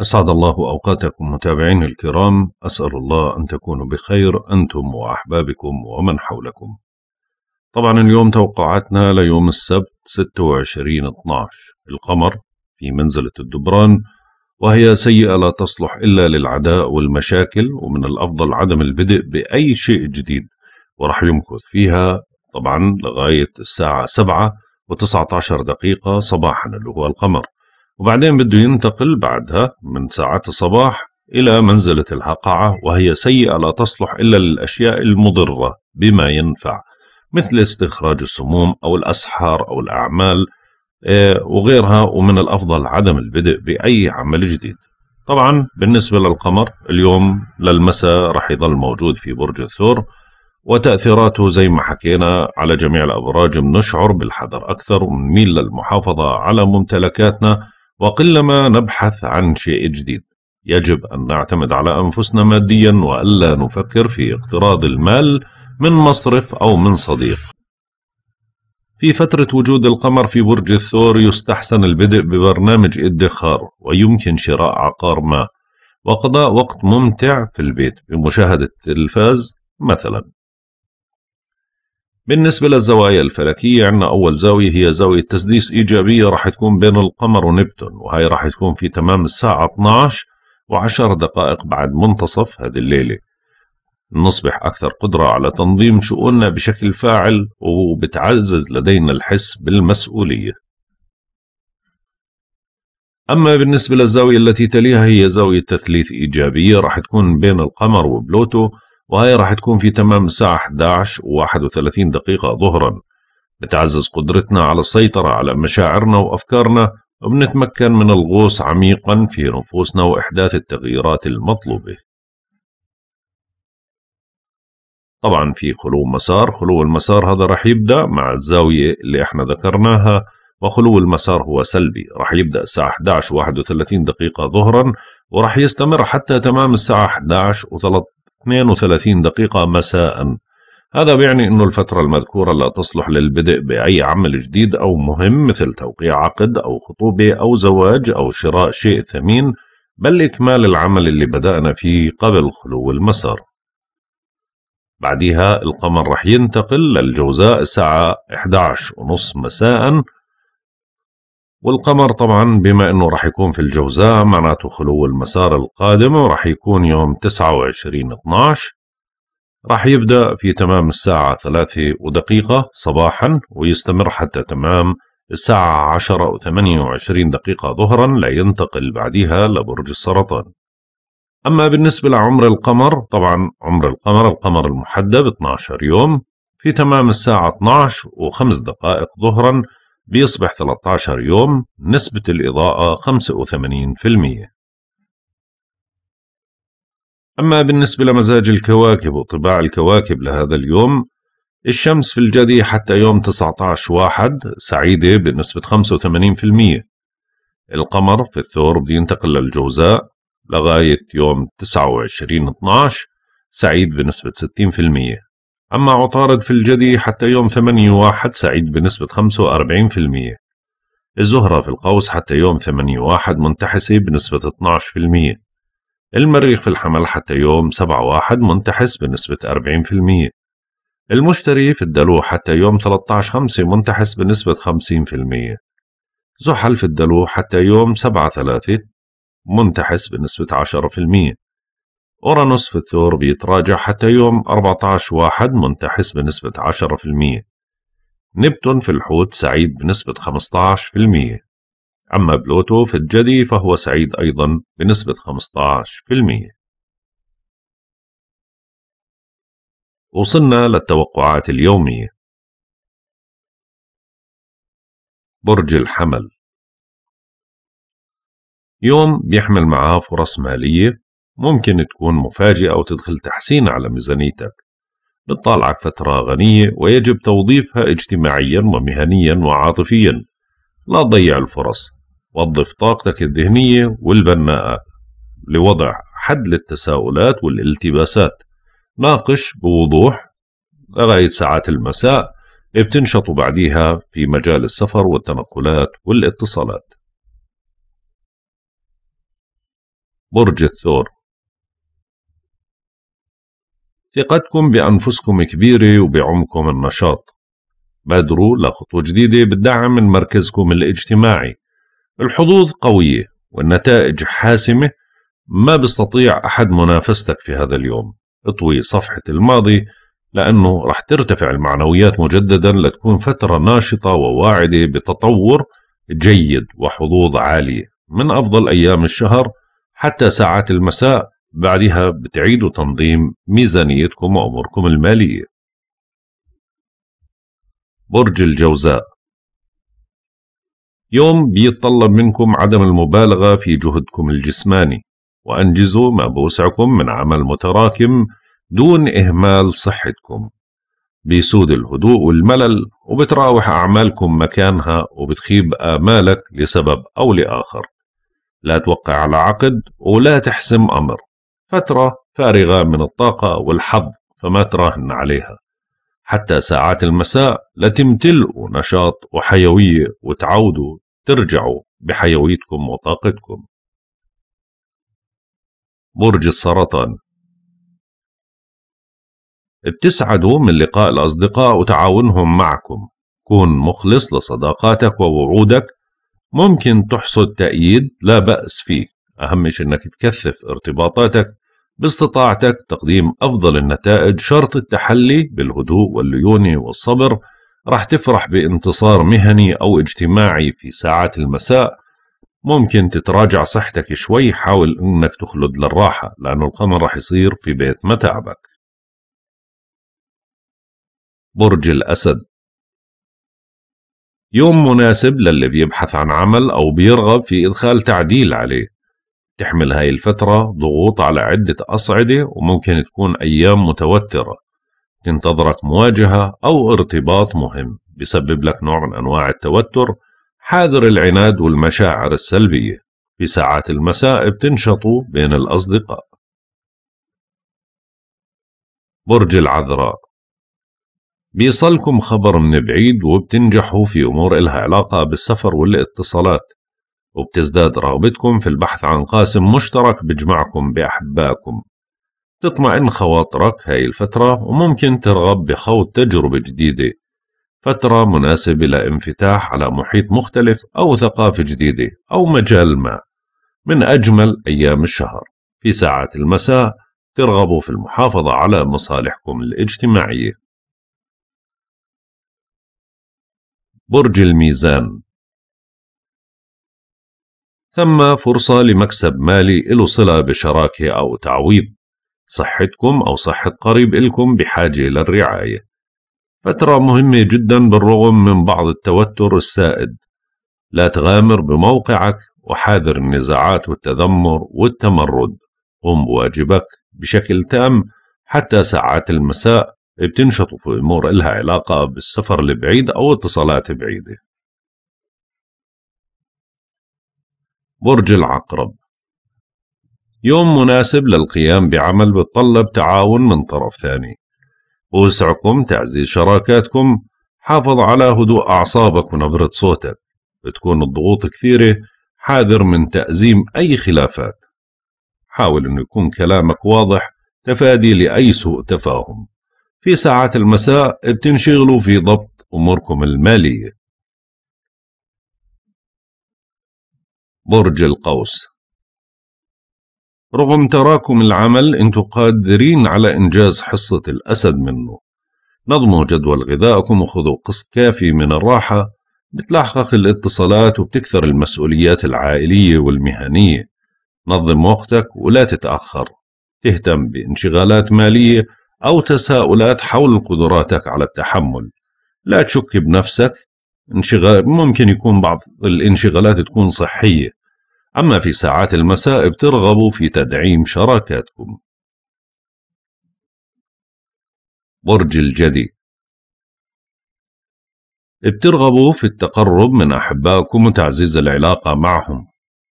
أسعد الله أوقاتكم متابعين الكرام أسأل الله أن تكونوا بخير أنتم وأحبابكم ومن حولكم طبعا اليوم توقعاتنا ليوم السبت 26 12 القمر في منزلة الدبران وهي سيئة لا تصلح إلا للعداء والمشاكل ومن الأفضل عدم البدء بأي شيء جديد ورح يمكث فيها طبعا لغاية الساعة 7 و19 دقيقة صباحا اللي هو القمر وبعدين بده ينتقل بعدها من ساعات الصباح إلى منزلة الحقعة وهي سيئة لا تصلح إلا للأشياء المضرة بما ينفع مثل استخراج السموم أو الأسحار أو الأعمال آه، وغيرها ومن الأفضل عدم البدء بأي عمل جديد طبعا بالنسبة للقمر اليوم للمساء رح يظل موجود في برج الثور وتأثيراته زي ما حكينا على جميع الأبراج بنشعر بالحذر أكثر وبنميل للمحافظة على ممتلكاتنا وقلما نبحث عن شيء جديد يجب أن نعتمد على أنفسنا ماديا وألا نفكر في اقتراض المال من مصرف أو من صديق في فترة وجود القمر في برج الثور يستحسن البدء ببرنامج ادخار ويمكن شراء عقار ما وقضاء وقت ممتع في البيت بمشاهدة التلفاز مثلا بالنسبة للزوايا الفلكية عندنا أول زاوية هي زاوية تسديس إيجابية راح تكون بين القمر ونبتون وهي راح تكون في تمام الساعة 12 وعشر دقائق بعد منتصف هذه الليلة نصبح أكثر قدرة على تنظيم شؤوننا بشكل فاعل وبتعزز لدينا الحس بالمسؤولية أما بالنسبة للزاوية التي تليها هي زاوية تثليث إيجابية راح تكون بين القمر وبلوتو وهي راح تكون في تمام الساعة 11 و31 دقيقة ظهرا بتعزز قدرتنا على السيطرة على مشاعرنا وأفكارنا وبنتمكن من الغوص عميقا في نفوسنا وإحداث التغييرات المطلوبة طبعا في خلو مسار خلو المسار هذا راح يبدأ مع الزاوية اللي احنا ذكرناها وخلو المسار هو سلبي راح يبدأ الساعة 11 و31 دقيقة ظهرا وراح يستمر حتى تمام الساعة 11 و 32 دقيقة مساء هذا بيعني أنه الفترة المذكورة لا تصلح للبدء بأي عمل جديد أو مهم مثل توقيع عقد أو خطوبة أو زواج أو شراء شيء ثمين بل إكمال العمل اللي بدأنا فيه قبل خلو المسار بعدها القمر رح ينتقل للجوزاء الساعة 11.30 مساء والقمر طبعا بما انه راح يكون في الجوزاء معناته خلو المسار القادم راح يكون يوم 29 12 راح يبدأ في تمام الساعة ثلاثة ودقيقة صباحا ويستمر حتى تمام الساعة عشرة وثمانية وعشرين دقيقة ظهرا لينتقل بعدها لبرج السرطان أما بالنسبة لعمر القمر طبعا عمر القمر القمر المحدب 12 يوم في تمام الساعة 12 وخمس دقائق ظهرا بيصبح 13 يوم نسبة الإضاءة 85% أما بالنسبة لمزاج الكواكب وطباع الكواكب لهذا اليوم الشمس في الجدي حتى يوم 19 واحد سعيدة بنسبة 85% القمر في الثور بينتقل للجوزاء لغاية يوم 29 12 سعيد بنسبة 60% أما عطارد في الجدي حتى يوم 8 واحد سعيد بنسبة 45% الزهرة في القوس حتى يوم 8 واحد منتحسة بنسبة 12% المريخ في الحمل حتى يوم 7 واحد منتحس بنسبة 40% المشتري في الدلو حتى يوم 13 5 منتحس بنسبة 50% زحل في الدلو حتى يوم 7 3 منتحس بنسبة 10% أورانوس في الثور بيتراجع حتى يوم 14 واحد منتحس بنسبة 10% نبتون في الحوت سعيد بنسبة 15% أما بلوتو في الجدي فهو سعيد أيضا بنسبة 15% وصلنا للتوقعات اليومية برج الحمل يوم بيحمل معاه فرص مالية ممكن تكون مفاجئة وتدخل تحسين على ميزانيتك بتطالعك فترة غنية ويجب توظيفها اجتماعيا ومهنيا وعاطفيا لا تضيع الفرص وظف طاقتك الذهنية والبناءة لوضع حد للتساؤلات والالتباسات ناقش بوضوح لغاية ساعات المساء بتنشط بعديها في مجال السفر والتنقلات والاتصالات برج الثور ثقتكم بأنفسكم كبيرة وبعمكم النشاط بادروا لخطوة جديدة بالدعم من مركزكم الاجتماعي الحظوظ قوية والنتائج حاسمة ما بيستطيع أحد منافستك في هذا اليوم اطوي صفحة الماضي لأنه رح ترتفع المعنويات مجددا لتكون فترة ناشطة وواعدة بتطور جيد وحظوظ عالية من أفضل أيام الشهر حتى ساعات المساء بعدها بتعيدوا تنظيم ميزانيتكم وأموركم المالية برج الجوزاء يوم بيتطلب منكم عدم المبالغة في جهدكم الجسماني وأنجزوا ما بوسعكم من عمل متراكم دون إهمال صحتكم بيسود الهدوء والملل وبتراوح أعمالكم مكانها وبتخيب آمالك لسبب أو لآخر لا توقع على عقد ولا تحسم أمر فترة فارغة من الطاقة والحظ فما تراهن عليها حتى ساعات المساء لتمتلئوا نشاط وحيوية وتعودوا ترجعوا بحيويتكم وطاقتكم برج السرطان بتسعدوا من لقاء الأصدقاء وتعاونهم معكم كن مخلص لصداقاتك ووعودك ممكن تحصد تأييد لا بأس فيه أهم أنك تكثف ارتباطاتك باستطاعتك تقديم أفضل النتائج شرط التحلي بالهدوء والليونة والصبر راح تفرح بانتصار مهني أو اجتماعي في ساعات المساء ممكن تتراجع صحتك شوي حاول انك تخلد للراحة لأنه القمر راح يصير في بيت متعبك برج الأسد يوم مناسب للي بيبحث عن عمل أو بيرغب في إدخال تعديل عليه تحمل هاي الفترة ضغوط على عدة أصعدة وممكن تكون أيام متوترة تنتظرك مواجهة أو ارتباط مهم بسبب لك نوع من أنواع التوتر حاذر العناد والمشاعر السلبية في ساعات المساء بتنشطوا بين الأصدقاء برج العذراء بيصلكم خبر من بعيد وبتنجحوا في أمور إلها علاقة بالسفر والاتصالات وبتزداد رغبتكم في البحث عن قاسم مشترك بجمعكم بأحبائكم تطمئن خواطرك هاي الفترة وممكن ترغب بخوض تجربة جديدة فترة مناسبة لانفتاح على محيط مختلف أو ثقافة جديدة أو مجال ما من أجمل أيام الشهر في ساعات المساء ترغبوا في المحافظة على مصالحكم الاجتماعية برج الميزان ثم فرصة لمكسب مالي له صلة بشراكة أو تعويض صحتكم أو صحة قريب إلكم بحاجة للرعاية فترة مهمة جدا بالرغم من بعض التوتر السائد لا تغامر بموقعك وحاذر النزاعات والتذمر والتمرد قم بواجبك بشكل تام حتى ساعات المساء بتنشطوا في أمور إلها علاقة بالسفر البعيد أو اتصالات بعيدة برج العقرب يوم مناسب للقيام بعمل بتطلب تعاون من طرف ثاني بوسعكم تعزيز شراكاتكم حافظ على هدوء أعصابك ونبرة صوتك بتكون الضغوط كثيرة حاذر من تأزيم أي خلافات حاول أن يكون كلامك واضح تفادي لأي سوء تفاهم في ساعات المساء بتنشغلوا في ضبط أموركم المالية برج القوس رغم تراكم العمل انتوا قادرين على انجاز حصة الاسد منه نظموا جدول غذائكم وخذوا قسط كافي من الراحة بتلاحقك الاتصالات وبتكثر المسؤوليات العائلية والمهنية نظم وقتك ولا تتأخر تهتم بانشغالات مالية أو تساؤلات حول قدراتك على التحمل لا تشك بنفسك انشغال ممكن يكون بعض الانشغالات تكون صحية أما في ساعات المساء بترغبوا في تدعيم شراكاتكم برج الجدي بترغبوا في التقرب من أحبائكم وتعزيز العلاقة معهم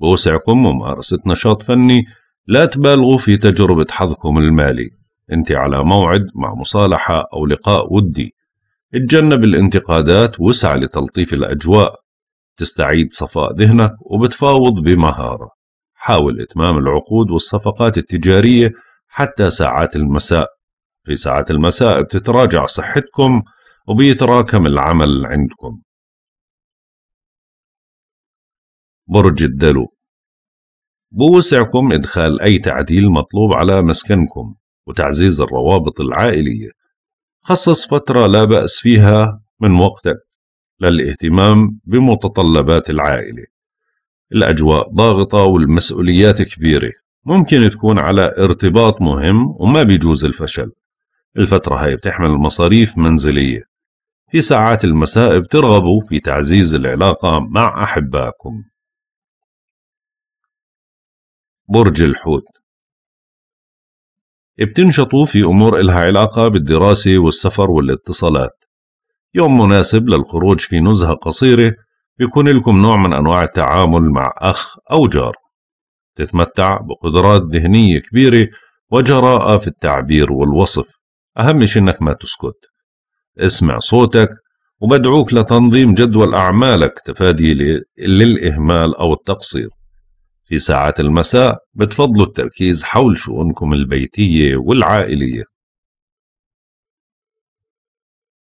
بوسعكم ممارسة نشاط فني لا تبالغوا في تجربة حظكم المالي أنت على موعد مع مصالحة أو لقاء ودي اتجنب الانتقادات وسع لتلطيف الأجواء تستعيد صفاء ذهنك وبتفاوض بمهارة حاول إتمام العقود والصفقات التجارية حتى ساعات المساء في ساعات المساء بتتراجع صحتكم وبيتراكم العمل عندكم برج الدلو بوسعكم إدخال أي تعديل مطلوب على مسكنكم وتعزيز الروابط العائلية خصص فترة لا بأس فيها من وقتك للاهتمام بمتطلبات العائلة الأجواء ضاغطة والمسؤوليات كبيرة ممكن تكون على ارتباط مهم وما بيجوز الفشل الفترة هاي بتحمل مصاريف منزلية في ساعات المساء بترغبوا في تعزيز العلاقة مع أحبائكم برج الحوت بتنشطوا في أمور إلها علاقة بالدراسة والسفر والاتصالات يوم مناسب للخروج في نزهة قصيرة يكون لكم نوع من أنواع التعامل مع أخ أو جار تتمتع بقدرات ذهنية كبيرة وجراءة في التعبير والوصف أهم شيء أنك ما تسكت اسمع صوتك وبدعوك لتنظيم جدول أعمالك تفادي للإهمال أو التقصير في ساعات المساء بتفضلوا التركيز حول شؤونكم البيتية والعائلية